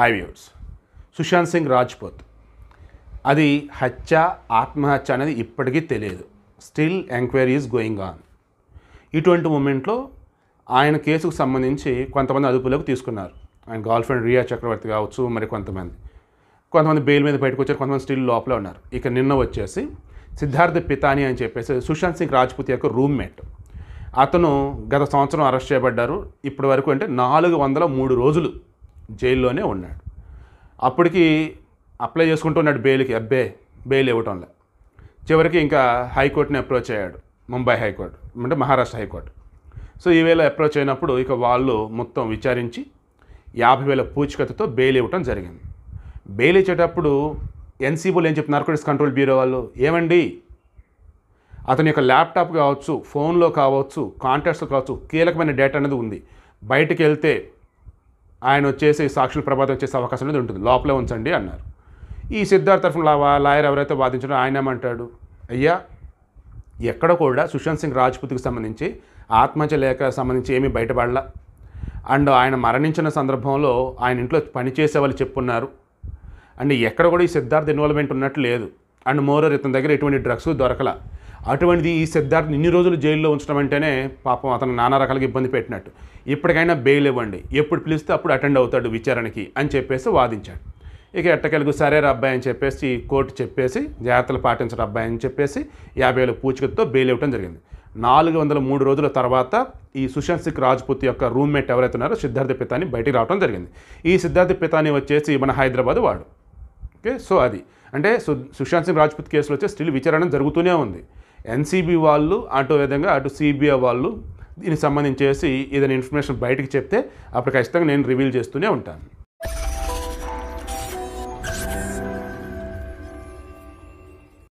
high viewers Sushant Singh Rajput అది హత్య ఆత్మహత్య అనేది ఇప్పటికీ తెలియదు still enquiry is going on ఇటువంటి మూమెంట్లో ఆయన కేసుకు సంబంధించి కొంతమంది అదుపులోకి తీసుకున్నారు ఆయన గర్ల్ ఫ్రెండ్ రియా చక్రవర్తి కావచ్చు మరి కొంతమంది కొంతమంది బెయిల్ మీద బయటకు వచ్చారు కొంతమంది స్టిల్ లోపల ఉన్నారు ఇక నిన్న వచ్చేసి సిద్ధార్థ పితాని అని చెప్పేసి సుశాంత్ సింగ్ రాజ్పూత్ యొక్క రూమ్మేట్ అతను గత సంవత్సరం అరెస్ట్ చేయబడ్డారు ఇప్పటి వరకు అంటే నాలుగు వందల మూడు రోజులు జైల్లోనే ఉన్నాడు అప్పటికి అప్లై చేసుకుంటూ ఉన్నాడు బెయిల్కి అబ్బే బెయిల్ ఇవ్వటంలో చివరికి ఇంకా హైకోర్టుని అప్రోచ్ అయ్యాడు ముంబై హైకోర్టు అంటే మహారాష్ట్ర హైకోర్టు సో ఈవేళ అప్రోచ్ అయినప్పుడు ఇక వాళ్ళు మొత్తం విచారించి యాభై వేల పూచికతతో బెయిల్ ఇవ్వటం జరిగింది బెయిల్ ఇచ్చేటప్పుడు ఎన్సీబీలు ఏం చెప్పి నార్కోటిక్స్ కంట్రోల్ బ్యూరో వాళ్ళు ఏమండి అతని యొక్క ల్యాప్టాప్ కావచ్చు ఫోన్లో కావచ్చు కాంటాక్ట్స్లో కావచ్చు కీలకమైన డేటా అనేది ఉంది బయటకు వెళ్తే ఆయన వచ్చేసి సాక్షులు ప్రభాతం వచ్చేసే అవకాశం అనేది ఉంటుంది లోపలే ఉంచండి అన్నారు ఈ సిద్ధార్థ తరఫున లాయర్ ఎవరైతే వాదించడో ఆయన ఏమంటాడు అయ్యా ఎక్కడ కూడా సుశాంత్ సింగ్ రాజ్పుత్కి సంబంధించి ఆత్మహత్య లేఖ సంబంధించి ఏమీ బయటపడాల అండ్ ఆయన మరణించిన సందర్భంలో ఆయన ఇంట్లో పనిచేసే వాళ్ళు చెప్పున్నారు అండ్ ఎక్కడ కూడా ఈ సిద్ధార్థ ఇన్వాల్వ్మెంట్ ఉన్నట్టు లేదు అండ్ మోరోర్ ఇతని దగ్గర ఎటువంటి డ్రగ్స్ దొరకల అటువంటిది ఈ సిద్ధార్థ్ ఇన్ని రోజులు జైల్లో ఉంచడం అంటేనే పాపం అతను నానా రకాలుగా ఇబ్బంది పెట్టినట్టు ఇప్పటికైనా బెయిల్ ఇవ్వండి ఎప్పుడు పిలిస్తే అప్పుడు అటెండ్ అవుతాడు విచారణకి అని చెప్పేసి వాదించాడు ఇక ఎట్టకెలుగు సరే అబ్బాయి అని చెప్పేసి కోర్టు చెప్పేసి జాగ్రత్తలు పాటించడం అబ్బాయి అని చెప్పేసి యాభై వేల పూచికతో బెయిల్ ఇవ్వడం జరిగింది నాలుగు వందల మూడు రోజుల తర్వాత ఈ సుశాంత్ సింగ్ రాజ్పుత్ యొక్క రూమ్మేట్ ఎవరైతే ఉన్నారో సిద్ధార్థ పితాని బయటికి రావడం జరిగింది ఈ సిద్ధార్థ పితాని వచ్చేసి మన హైదరాబాద్ వాడు ఓకే సో అది అంటే సుశాంత్ సింగ్ రాజ్పుత్ కేసులో వచ్చి స్టిల్ విచారణ జరుగుతూనే ఉంది ఎన్సీబీ వాళ్ళు అటు విధంగా అటు సిబిఐ వాళ్ళు దీనికి సంబంధించేసి ఏదైనా ఇన్ఫర్మేషన్ బయటకు చెప్తే అప్పుడు ఖచ్చితంగా నేను రివీల్ చేస్తూనే ఉంటాను